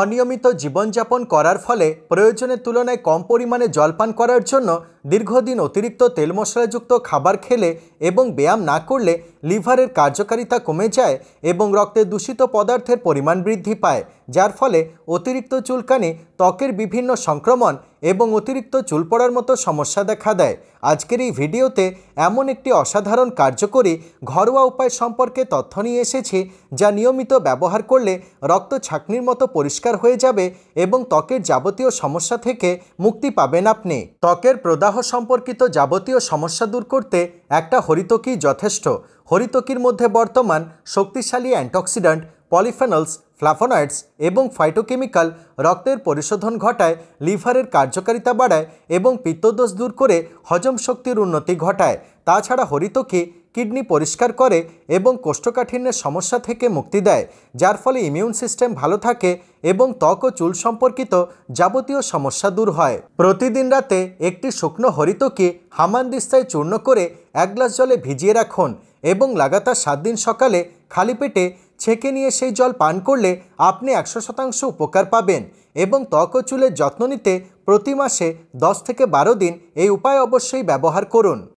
অনিয়মিত জীবনযাপন করার ফলে প্রয়োজনের তুলনায় কম পরিমাণে জলপান করার জন্য দীর্ঘদিন অতিরিক্ত তেল মশলাযুক্ত খাবার খেলে এবং ব্যায়াম না করলে লিভারের কার্যকারিতা কমে যায় এবং রক্তে দূষিত পদার্থের পরিমাণ বৃদ্ধি পায় যার ফলে অতিরিক্ত চুলকানি ত্বকের বিভিন্ন সংক্রমণ এবং অতিরিক্ত চুল পড়ার মতো সমস্যা দেখা দেয় আজকের এই ভিডিওতে এমন একটি অসাধারণ কার্যকরী ঘরোয়া উপায় সম্পর্কে তথ্য নিয়ে এসেছি যা নিয়মিত ব্যবহার করলে রক্ত ছাকনির মতো পরিষ্কার হয়ে যাবে এবং ত্বকের যাবতীয় সমস্যা থেকে মুক্তি পাবেন আপনি ত্বকের প্রদাহ বিবাহ সম্পর্কিত যাবতীয় সমস্যা দূর করতে একটা হরিতকি যথেষ্ট হরিতকির মধ্যে বর্তমান শক্তিশালী অ্যান্টক্সিডান্ট পলিফেনলস ফ্লাফোনয়েডস এবং ফাইটোকেমিক্যাল রক্তের পরিশোধন ঘটায় লিভারের কার্যকারিতা বাড়ায় এবং পিত্তদোষ দূর করে হজম শক্তির উন্নতি ঘটায় তাছাড়া হরিতকি কিডনি পরিষ্কার করে এবং কোষ্ঠকাঠিন্যের সমস্যা থেকে মুক্তি দেয় যার ফলে ইমিউন সিস্টেম ভালো থাকে এবং ত্বক ও চুল সম্পর্কিত যাবতীয় সমস্যা দূর হয় প্রতিদিন রাতে একটি শুকনো হামান দিস্তায় চূর্ণ করে এক গ্লাস জলে ভিজিয়ে রাখুন এবং লাগাতার সাত দিন সকালে খালি পেটে ছেঁকে নিয়ে সেই জল পান করলে আপনি একশো শতাংশ উপকার পাবেন এবং ত্বক ও চুলের যত্ন নিতে প্রতি মাসে দশ থেকে বারো দিন এই উপায় অবশ্যই ব্যবহার করুন